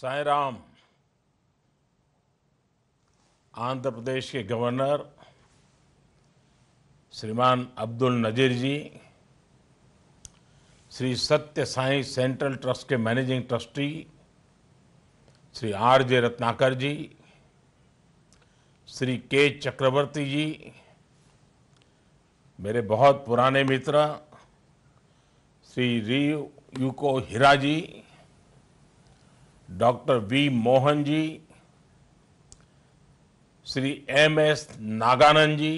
साई राम आंध्र प्रदेश के गवर्नर श्रीमान अब्दुल नजीर ji Shri Sathya Sai central trust के managing trustee Shri R J Ratnakar ji Shri K Chakravarti ji मेरे बहुत पुराने मित्र Shri Ryuko Hira ji doctor V Mohan ji Shri M S Nagananda ji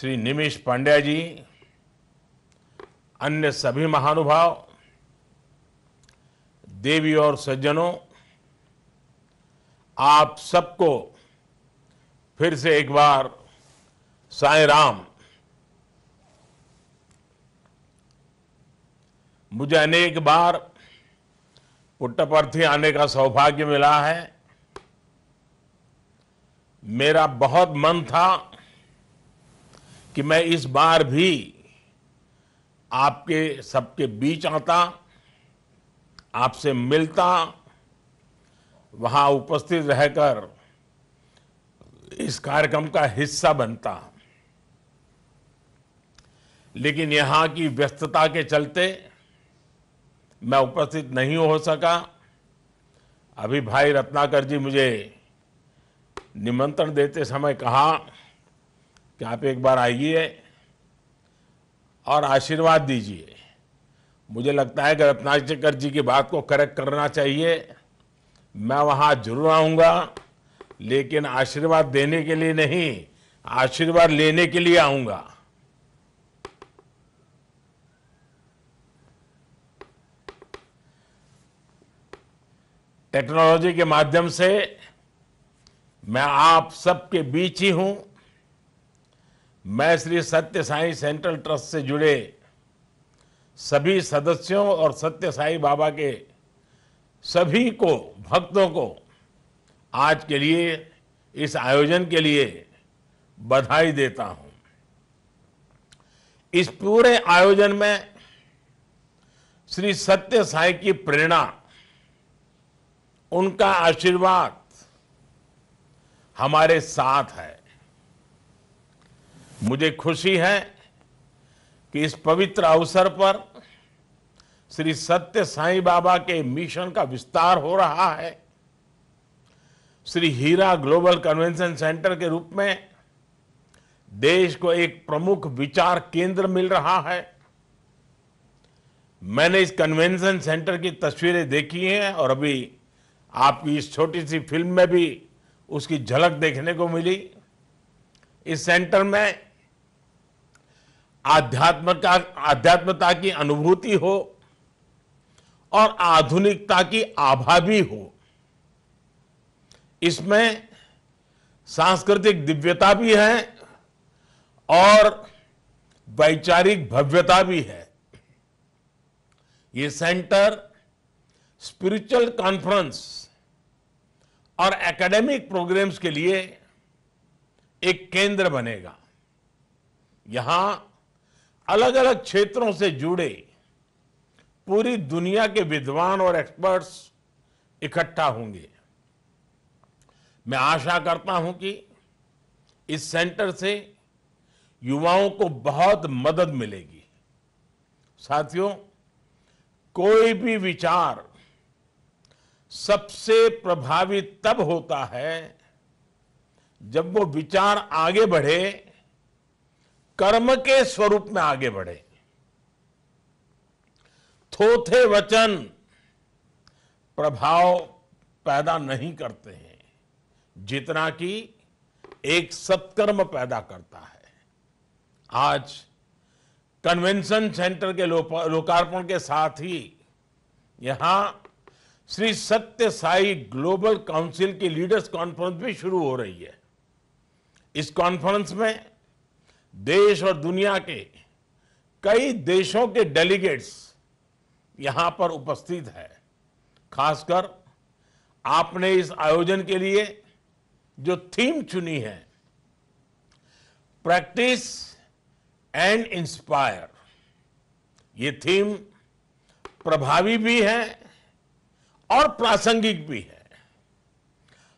Shri Nimish Pandya ji अन्य सभी महानुभाव देवी और सज्जनों आप सबको फिर से एक बार साई राम मुझे अनेक बार पुट्टपर्थी आने का सौभाग्य मिला है मेरा बहुत मन था कि मैं इस बार भी आपके सबके बीच आता आपसे मिलता वहां उपस्थित रहकर इस कार्यक्रम का हिस्सा बनता लेकिन यहां की व्यस्तता के चलते मैं उपस्थित नहीं हो सका अभी भाई रत्नाकर जी मुझे निमंत्रण देते समय कहा कि आप एक बार आइए और आशीर्वाद दीजिए मुझे लगता है कि रत्नाकर जी की बात को करेक्ट करना चाहिए मैं वहाँ जरूर आऊँगा लेकिन आशीर्वाद देने के लिए नहीं आशीर्वाद लेने के लिए आऊँगा टेक्नोलॉजी के माध्यम से मैं आप सबके बीच ही हूं मैं श्री सत्य साई सेंट्रल ट्रस्ट से जुड़े सभी सदस्यों और सत्य साई बाबा के सभी को भक्तों को आज के लिए इस आयोजन के लिए बधाई देता हूं इस पूरे आयोजन में श्री सत्य साई की प्रेरणा उनका आशीर्वाद हमारे साथ है मुझे खुशी है कि इस पवित्र अवसर पर श्री सत्य साईं बाबा के मिशन का विस्तार हो रहा है Shri Hira global convention centre के रूप में देश को एक प्रमुख विचार केंद्र मिल रहा है मैंने इस कन्वेंशन सेंटर की तस्वीरें देखी हैं और अभी आपकी इस छोटी सी फिल्म में भी उसकी झलक देखने को मिली इस सेंटर में आध्यात्म का आध्यात्मता की अनुभूति हो और आधुनिकता की आभा भी हो इसमें सांस्कृतिक दिव्यता भी है और वैचारिक भव्यता भी है ये सेंटर स्पिरिचुअल कॉन्फ्रेंस और एकेडमिक प्रोग्राम्स के लिए एक केंद्र बनेगा यहां अलग अलग क्षेत्रों से जुड़े पूरी दुनिया के विद्वान और एक्सपर्ट्स इकट्ठा होंगे मैं आशा करता हूं कि इस सेंटर से युवाओं को बहुत मदद मिलेगी साथियों कोई भी विचार सबसे प्रभावी तब होता है जब वो विचार आगे बढ़े कर्म के स्वरूप में आगे बढ़े थोथे वचन प्रभाव पैदा नहीं करते हैं जितना कि एक सत्कर्म पैदा करता है आज कन्वेंशन सेंटर के लोकार्पण के साथ ही यहां श्री सत्य साई ग्लोबल काउंसिल की लीडर्स कॉन्फ्रेंस भी शुरू हो रही है इस कॉन्फ्रेंस में देश और दुनिया के कई देशों के डेलीगेट्स यहां पर उपस्थित है खासकर आपने इस आयोजन के लिए जो थीम चुनी है प्रैक्टिस एंड इंस्पायर ये थीम प्रभावी भी है और प्रासंगिक भी है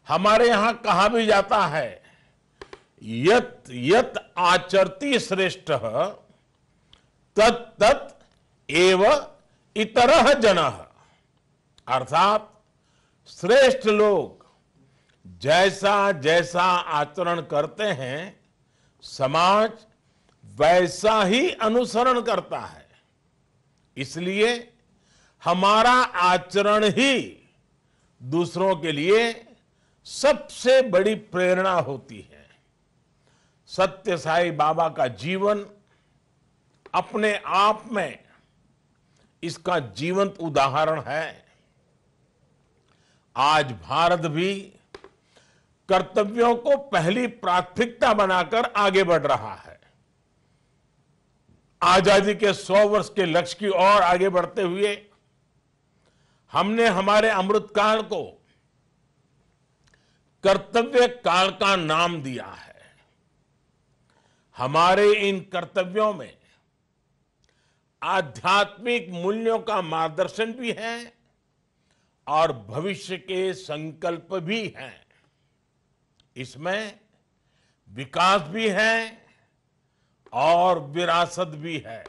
हमारे यहां कहा भी जाता है यत यत आचरती श्रेष्ठ तत् तत् एव इतर जन अर्थात श्रेष्ठ लोग जैसा जैसा आचरण करते हैं समाज वैसा ही अनुसरण करता है इसलिए हमारा आचरण ही दूसरों के लिए सबसे बड़ी प्रेरणा होती है सत्य साई बाबा का जीवन अपने आप में इसका जीवंत उदाहरण है आज भारत भी कर्तव्यों को पहली प्राथमिकता बनाकर आगे बढ़ रहा है आजादी के 100 वर्ष के लक्ष्य की ओर आगे बढ़ते हुए हमने हमारे अमृतकाल को कर्तव्य काल का नाम दिया है हमारे इन कर्तव्यों में आध्यात्मिक मूल्यों का मार्गदर्शन भी है और भविष्य के संकल्प भी हैं इसमें विकास भी है और विरासत भी है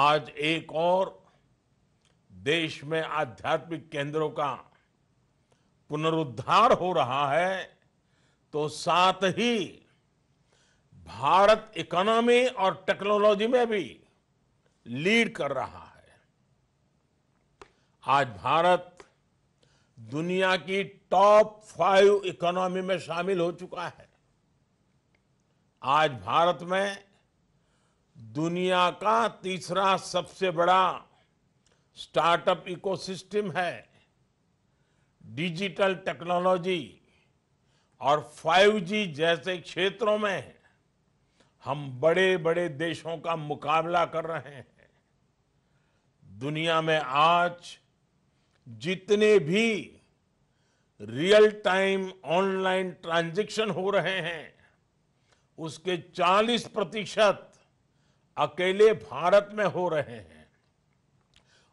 आज एक और देश में आध्यात्मिक केंद्रों का पुनरुद्धार हो रहा है तो साथ ही भारत इकोनॉमी और टेक्नोलॉजी में भी लीड कर रहा है आज भारत दुनिया की टॉप फाइव इकोनॉमी में शामिल हो चुका है आज भारत में दुनिया का तीसरा सबसे बड़ा स्टार्टअप इकोसिस्टम है डिजिटल टेक्नोलॉजी और 5G जैसे क्षेत्रों में हम बड़े बड़े देशों का मुकाबला कर रहे हैं दुनिया में आज जितने भी रियल टाइम ऑनलाइन ट्रांजेक्शन हो रहे हैं उसके 40 प्रतिशत अकेले भारत में हो रहे हैं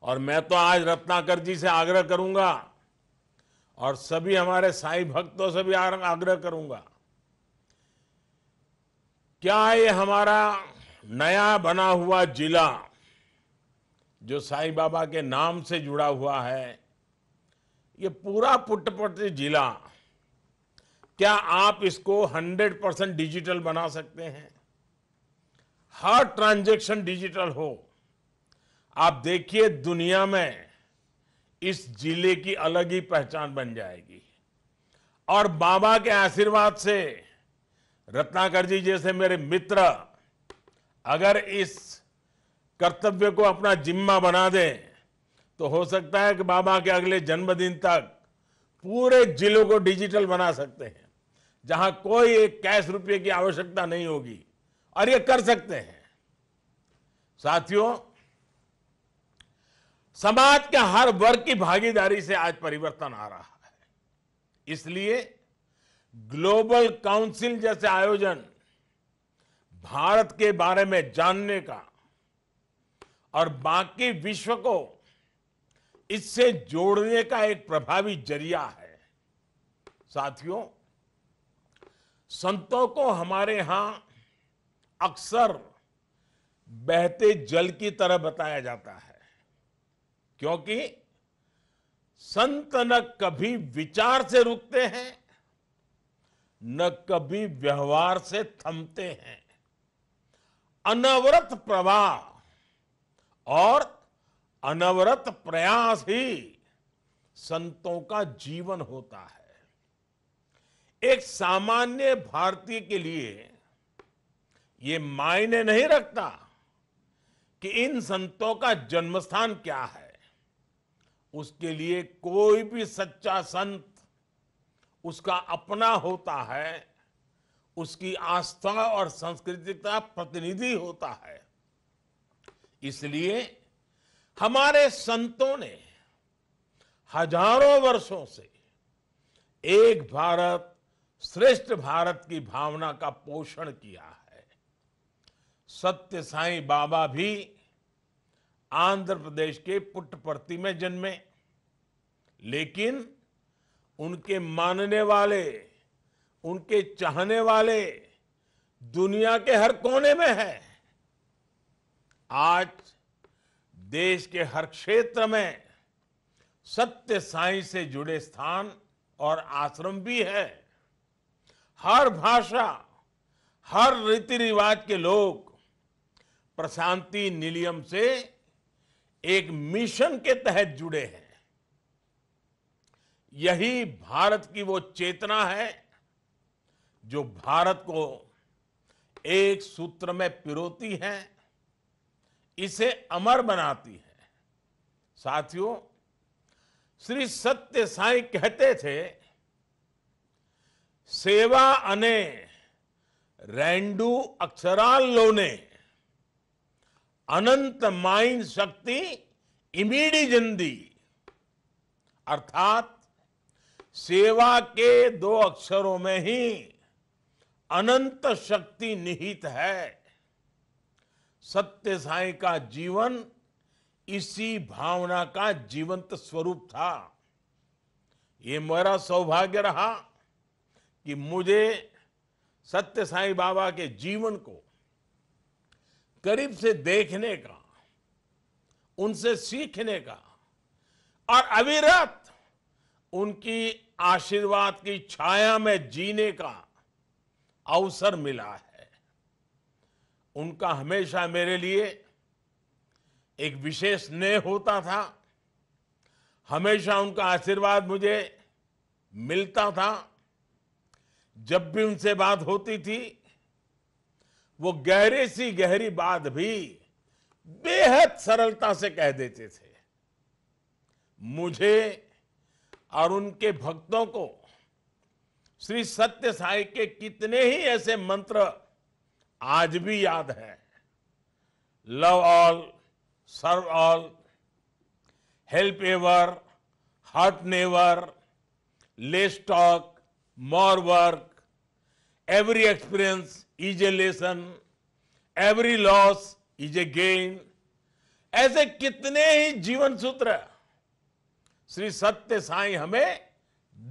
और मैं तो आज रत्नाकर जी से आग्रह करूंगा और सभी हमारे साई भक्तों से भी आग्रह करूंगा क्या ये हमारा नया बना हुआ जिला जो साई बाबा के नाम से जुड़ा हुआ है ये पूरा पुटपट जिला क्या आप इसको 100 परसेंट डिजिटल बना सकते हैं हर ट्रांजैक्शन डिजिटल हो आप देखिए दुनिया में इस जिले की अलग ही पहचान बन जाएगी और बाबा के आशीर्वाद से रत्नाकर जी जैसे मेरे मित्र अगर इस कर्तव्य को अपना जिम्मा बना दें तो हो सकता है कि बाबा के अगले जन्मदिन तक पूरे जिलों को डिजिटल बना सकते हैं जहां कोई एक कैश रुपये की आवश्यकता नहीं होगी और ये कर सकते हैं साथियों समाज के हर वर्ग की भागीदारी से आज परिवर्तन आ रहा है इसलिए ग्लोबल काउंसिल जैसे आयोजन भारत के बारे में जानने का और बाकी विश्व को इससे जोड़ने का एक प्रभावी जरिया है साथियों संतों को हमारे यहां अक्सर बहते जल की तरह बताया जाता है क्योंकि संत न कभी विचार से रुकते हैं न कभी व्यवहार से थमते हैं अनवरत प्रवाह और अनवरत प्रयास ही संतों का जीवन होता है एक सामान्य भारतीय के लिए ये मायने नहीं रखता कि इन संतों का जन्मस्थान क्या है उसके लिए कोई भी सच्चा संत उसका अपना होता है उसकी आस्था और संस्कृति का प्रतिनिधि होता है इसलिए हमारे संतों ने हजारों वर्षों से एक भारत श्रेष्ठ भारत की भावना का पोषण किया है सत्य साई बाबा भी आंध्र प्रदेश के पुट्टपर्ती में जन्मे लेकिन उनके मानने वाले उनके चाहने वाले दुनिया के हर कोने में है आज देश के हर क्षेत्र में सत्य साई से जुड़े स्थान और आश्रम भी है हर भाषा हर रीति रिवाज के लोग प्रशांति निलियम से एक मिशन के तहत जुड़े हैं यही भारत की वो चेतना है जो भारत को एक सूत्र में पिरोती है इसे अमर बनाती है साथियों श्री सत्य साई कहते थे सेवा अने रेंडू अक्षरालो ने अनंत माइंड शक्ति इमीडी जिंदी अर्थात सेवा के दो अक्षरों में ही अनंत शक्ति निहित है सत्य साई का जीवन इसी भावना का जीवंत स्वरूप था ये मेरा सौभाग्य रहा कि मुझे सत्य साई बाबा के जीवन को करीब से देखने का उनसे सीखने का और अविरत उनकी आशीर्वाद की छाया में जीने का अवसर मिला है उनका हमेशा मेरे लिए एक विशेष स्नेह होता था हमेशा उनका आशीर्वाद मुझे मिलता था जब भी उनसे बात होती थी वो गहरे सी गहरी बात भी बेहद सरलता से कह देते थे मुझे और उनके भक्तों को श्री सत्य साई के कितने ही ऐसे मंत्र आज भी याद है love all serve all help ever hurt never less talk more work every experience is a lesson every loss is a gain ऐसे कितने ही जीवन सूत्र है श्री सत्य साई हमें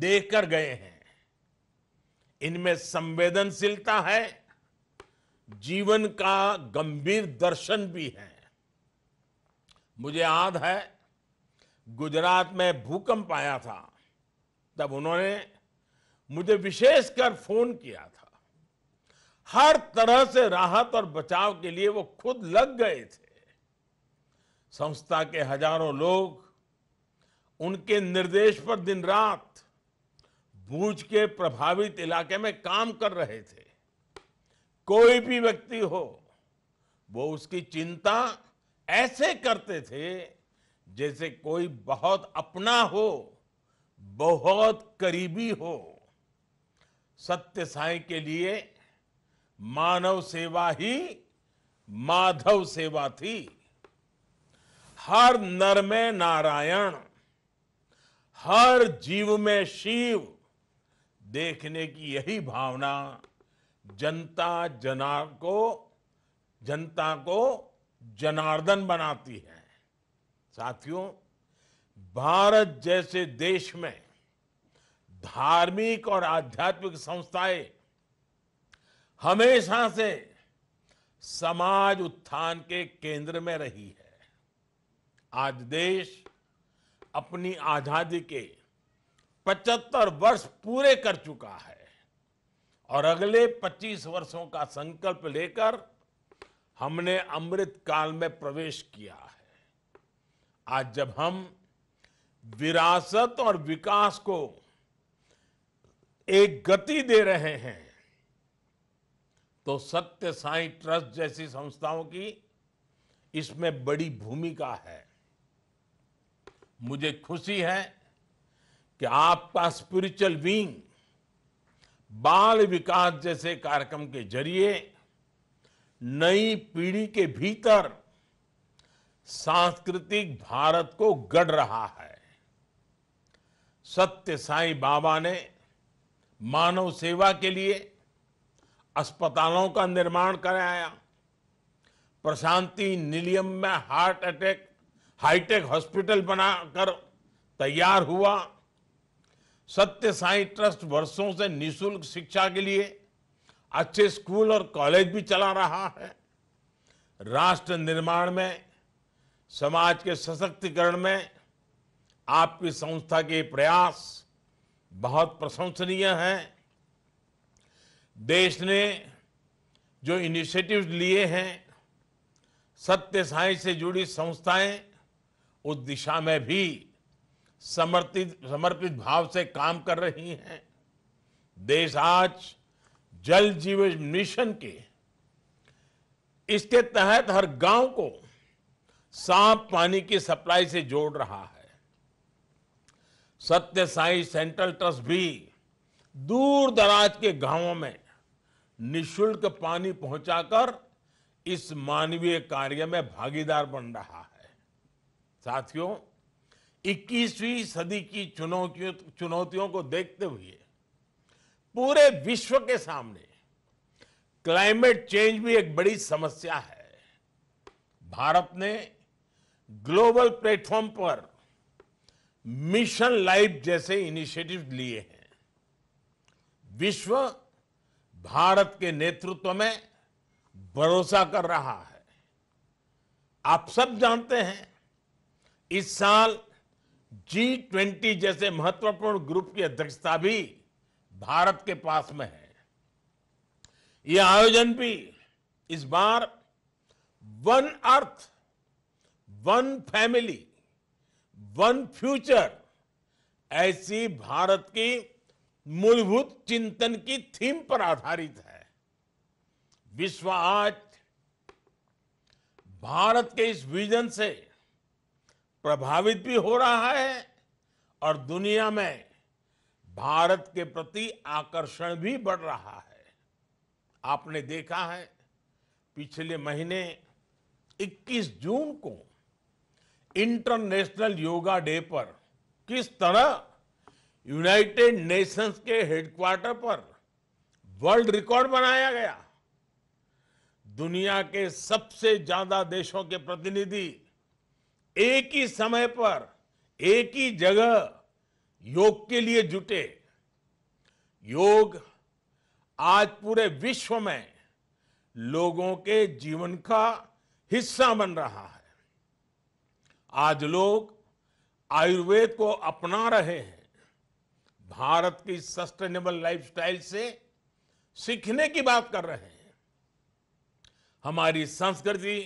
देकर गए हैं इनमें संवेदनशीलता है जीवन का गंभीर दर्शन भी है मुझे याद है गुजरात में भूकंप आया था तब उन्होंने मुझे विशेषकर फोन किया था हर तरह से राहत और बचाव के लिए वो खुद लग गए थे संस्था के हजारों लोग उनके निर्देश पर दिन रात भूज के प्रभावित इलाके में काम कर रहे थे कोई भी व्यक्ति हो वो उसकी चिंता ऐसे करते थे जैसे कोई बहुत अपना हो बहुत करीबी हो सत्य साई के लिए मानव सेवा ही माधव सेवा थी हर नर में नारायण हर जीव में शिव देखने की यही भावना जनता जना को जनता को जनार्दन बनाती है साथियों भारत जैसे देश में धार्मिक और आध्यात्मिक संस्थाएं हमेशा से समाज उत्थान के केंद्र में रही है आज देश अपनी आजादी के 75 वर्ष पूरे कर चुका है और अगले 25 वर्षों का संकल्प लेकर हमने अमृत काल में प्रवेश किया है आज जब हम विरासत और विकास को एक गति दे रहे हैं तो सत्य साई ट्रस्ट जैसी संस्थाओं की इसमें बड़ी भूमिका है मुझे खुशी है कि आपका स्पिरिचुअल विंग बाल विकास जैसे कार्यक्रम के जरिए नई पीढ़ी के भीतर सांस्कृतिक भारत को गढ़ रहा है सत्य साई बाबा ने मानव सेवा के लिए अस्पतालों का निर्माण कराया प्रशांति निलियम में हार्ट अटैक हाईटेक हॉस्पिटल बनाकर तैयार हुआ सत्य साई ट्रस्ट वर्षों से निशुल्क शिक्षा के लिए अच्छे स्कूल और कॉलेज भी चला रहा है राष्ट्र निर्माण में समाज के सशक्तिकरण में आपकी संस्था के प्रयास बहुत प्रशंसनीय हैं देश ने जो इनिशिएटिव्स लिए हैं सत्य साई से जुड़ी संस्थाएं उस दिशा में भी समर्पित समर्पित भाव से काम कर रही हैं देश आज जल जीवन मिशन के इसके तहत हर गांव को साफ पानी की सप्लाई से जोड़ रहा है सत्य साई सेंट्रल ट्रस्ट भी दूर दराज के गांवों में निशुल्क पानी पहुंचाकर इस मानवीय कार्य में भागीदार बन रहा है साथियों 21वीं सदी की चुनौतियों चुनौतियों को देखते हुए पूरे विश्व के सामने क्लाइमेट चेंज भी एक बड़ी समस्या है भारत ने ग्लोबल प्लेटफॉर्म पर मिशन लाइफ जैसे इनिशिएटिव लिए हैं विश्व भारत के नेतृत्व में भरोसा कर रहा है आप सब जानते हैं इस साल जी ट्वेंटी जैसे महत्वपूर्ण ग्रुप की अध्यक्षता भी भारत के पास में है यह आयोजन भी इस बार one earth one family one future ऐसी भारत की मूलभूत चिंतन की थीम पर आधारित है विश्व आज भारत के इस विजन से प्रभावित भी हो रहा है और दुनिया में भारत के प्रति आकर्षण भी बढ़ रहा है आपने देखा है पिछले महीने 21 जून को इंटरनेशनल योगा डे पर किस तरह यूनाइटेड नेशंस के हेडक्वार्टर पर वर्ल्ड रिकॉर्ड बनाया गया दुनिया के सबसे ज्यादा देशों के प्रतिनिधि एक ही समय पर एक ही जगह योग के लिए जुटे योग आज पूरे विश्व में लोगों के जीवन का हिस्सा बन रहा है आज लोग आयुर्वेद को अपना रहे हैं भारत की सस्टेनेबल लाइफस्टाइल से सीखने की बात कर रहे हैं हमारी संस्कृति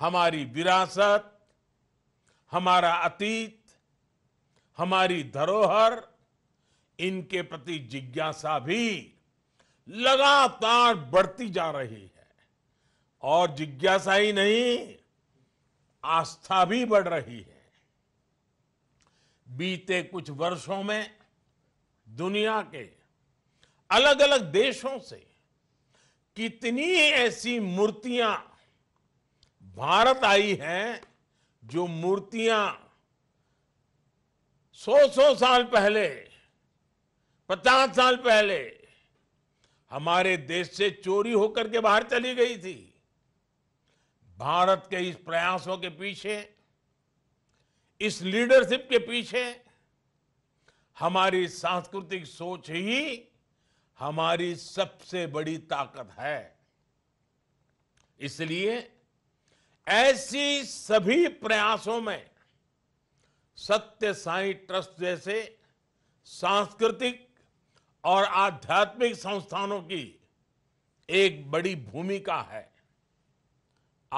हमारी विरासत हमारा अतीत हमारी धरोहर इनके प्रति जिज्ञासा भी लगातार बढ़ती जा रही है और जिज्ञासा ही नहीं आस्था भी बढ़ रही है बीते कुछ वर्षों में दुनिया के अलग अलग देशों से कितनी ऐसी मूर्तियां भारत आई हैं जो मूर्तियां सौ सौ साल पहले पचास साल पहले हमारे देश से चोरी होकर के बाहर चली गई थी भारत के इस प्रयासों के पीछे इस लीडरशिप के पीछे हमारी सांस्कृतिक सोच ही हमारी सबसे बड़ी ताकत है इसलिए ऐसी सभी प्रयासों में सत्य साई ट्रस्ट जैसे सांस्कृतिक और आध्यात्मिक संस्थानों की एक बड़ी भूमिका है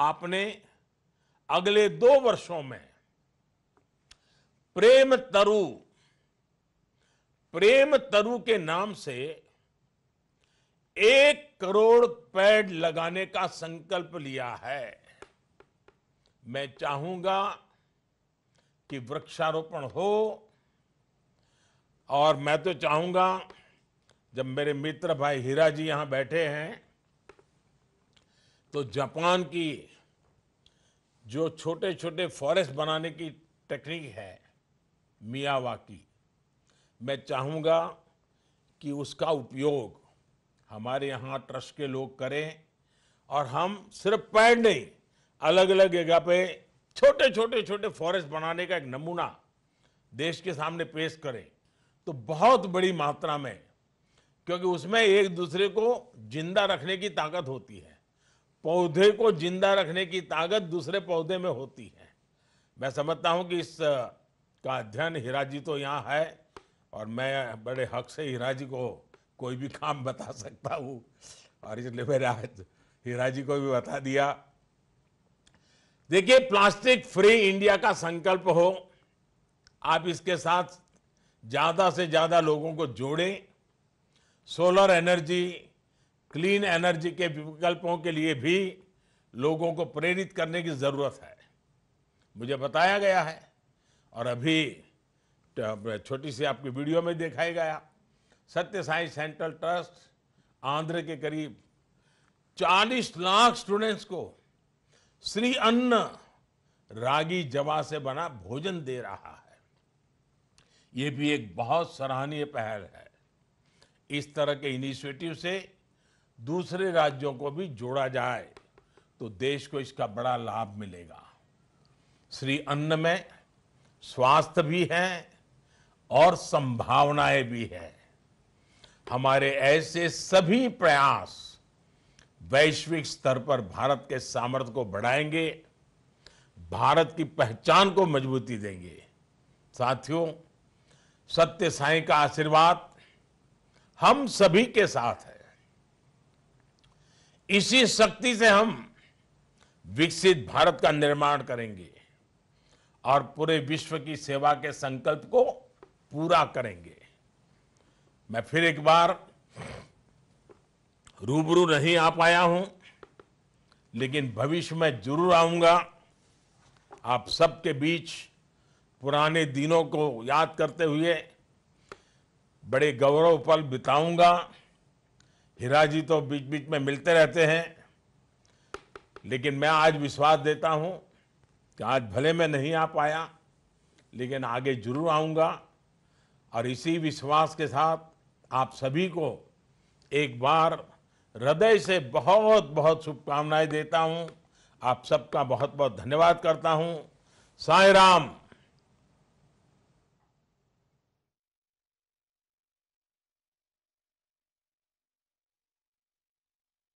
आपने अगले दो वर्षों में प्रेम तरु प्रेम तरु के नाम से एक करोड़ पेड़ लगाने का संकल्प लिया है मैं चाहूंगा कि वृक्षारोपण हो और मैं तो चाहूंगा जब मेरे मित्र भाई हीरा जी यहां बैठे हैं तो जापान की जो छोटे छोटे फॉरेस्ट बनाने की टेक्निक है मियावा की मैं चाहूंगा कि उसका उपयोग हमारे यहाँ ट्रस्ट के लोग करें और हम सिर्फ पैड नहीं अलग अलग जगह पे छोटे छोटे छोटे फॉरेस्ट बनाने का एक नमूना देश के सामने पेश करें तो बहुत बड़ी मात्रा में क्योंकि उसमें एक दूसरे को जिंदा रखने की ताकत होती है पौधे को जिंदा रखने की ताकत दूसरे पौधे में होती है मैं समझता हूँ कि इस का अध्ययन हीरा जी तो यहाँ है और मैं बड़े हक से हीरा जी को कोई भी काम बता सकता हूँ और इसलिए मैंने आज हीरा जी को भी बता दिया देखिए प्लास्टिक फ्री इंडिया का संकल्प हो आप इसके साथ ज़्यादा से ज़्यादा लोगों को जोड़ें सोलर एनर्जी क्लीन एनर्जी के विकल्पों के लिए भी लोगों को प्रेरित करने की ज़रूरत है मुझे बताया गया है और अभी छोटी सी आपकी वीडियो में दिखाया गया सत्य साई सेंट्रल ट्रस्ट आंध्र के करीब 40 लाख स्टूडेंट्स को श्री अन्न रागी जवा से बना भोजन दे रहा है ये भी एक बहुत सराहनीय पहल है इस तरह के इनिशिएटिव से दूसरे राज्यों को भी जोड़ा जाए तो देश को इसका बड़ा लाभ मिलेगा श्री अन्न में स्वास्थ्य भी है और संभावनाएं भी है हमारे ऐसे सभी प्रयास वैश्विक स्तर पर भारत के सामर्थ्य को बढ़ाएंगे भारत की पहचान को मजबूती देंगे साथियों सत्य साई का आशीर्वाद हम सभी के साथ है इसी शक्ति से हम विकसित भारत का निर्माण करेंगे और पूरे विश्व की सेवा के संकल्प को पूरा करेंगे मैं फिर एक बार रूबरू नहीं आ पाया हूं लेकिन भविष्य में जरूर आऊंगा आप सबके बीच पुराने दिनों को याद करते हुए बड़े गौरव पल बिताऊंगा हिरा जी तो बीच बीच में मिलते रहते हैं लेकिन मैं आज विश्वास देता हूं कि आज भले मैं नहीं आ पाया लेकिन आगे जरूर आऊंगा और इसी विश्वास के साथ आप सभी को एक बार हृदय से बहुत बहुत शुभकामनाएं देता हूं आप सबका बहुत बहुत धन्यवाद करता हूं साई राम